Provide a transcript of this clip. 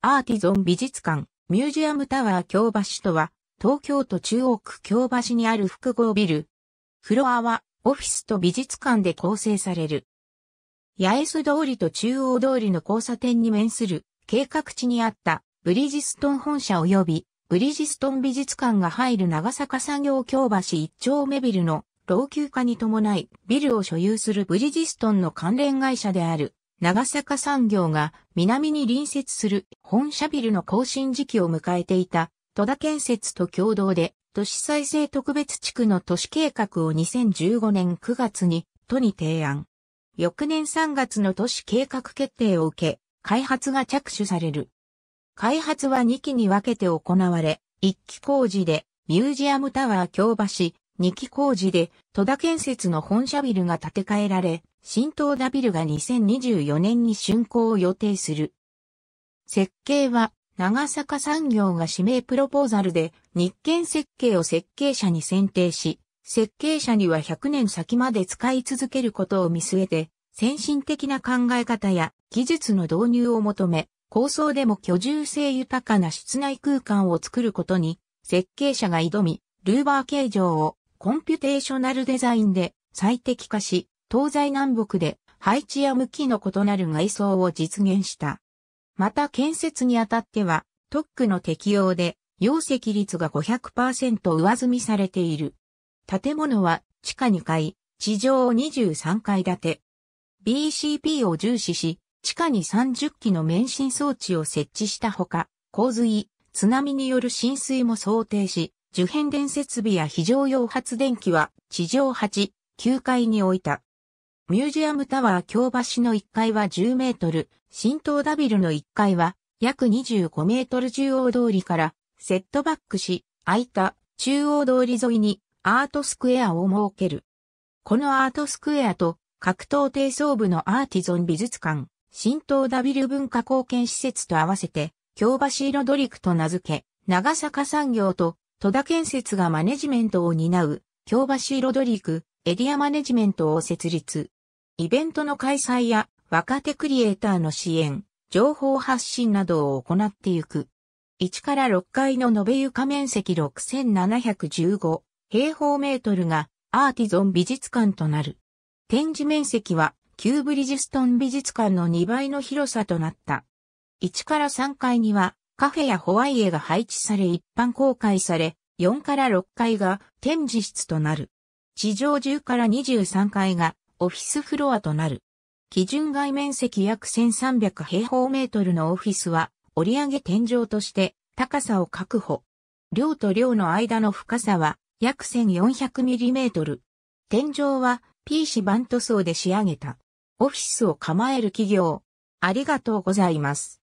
アーティゾン美術館、ミュージアムタワー京橋とは、東京都中央区京橋にある複合ビル。フロアは、オフィスと美術館で構成される。八重洲通りと中央通りの交差点に面する、計画地にあった、ブリジストン本社及び、ブリジストン美術館が入る長坂産業京橋一丁目ビルの老朽化に伴い、ビルを所有するブリジストンの関連会社である長坂産業が南に隣接する本社ビルの更新時期を迎えていた戸田建設と共同で都市再生特別地区の都市計画を2015年9月に都に提案。翌年3月の都市計画決定を受け、開発が着手される。開発は2期に分けて行われ、1期工事でミュージアムタワー京橋、2期工事で戸田建設の本社ビルが建て替えられ、新東田ビルが2024年に竣工を予定する。設計は長坂産業が指名プロポーザルで日建設計を設計者に選定し、設計者には100年先まで使い続けることを見据えて、先進的な考え方や技術の導入を求め、構想でも居住性豊かな室内空間を作ることに、設計者が挑み、ルーバー形状をコンピュテーショナルデザインで最適化し、東西南北で配置や向きの異なる外装を実現した。また建設にあたっては、特区の適用で、容積率が500%上積みされている。建物は地下2階、地上23階建て。BCP を重視し、地下に30基の免震装置を設置したほか、洪水、津波による浸水も想定し、受変電設備や非常用発電機は地上8、9階に置いた。ミュージアムタワー京橋の1階は10メートル、新東ダビルの1階は約25メートル中央通りからセットバックし、空いた中央通り沿いにアートスクエアを設ける。このアートスクエアと格闘低層部のアーティゾン美術館、新東ダビル文化貢献施設と合わせて、京橋ロドリクと名付け、長坂産業と戸田建設がマネジメントを担う、京橋ロドリク、エリアマネジメントを設立。イベントの開催や若手クリエイターの支援、情報発信などを行っていく。1から6階の延べ床面積6715平方メートルがアーティゾン美術館となる。展示面積はキューブリジストン美術館の2倍の広さとなった。1から3階にはカフェやホワイエが配置され一般公開され、4から6階が展示室となる。地上10から23階がオフィスフロアとなる。基準外面積約1300平方メートルのオフィスは折り上げ天井として高さを確保。量と量の間の深さは約1 4 0 0トル。天井は P バン塗装で仕上げた。オフィスを構える企業。ありがとうございます。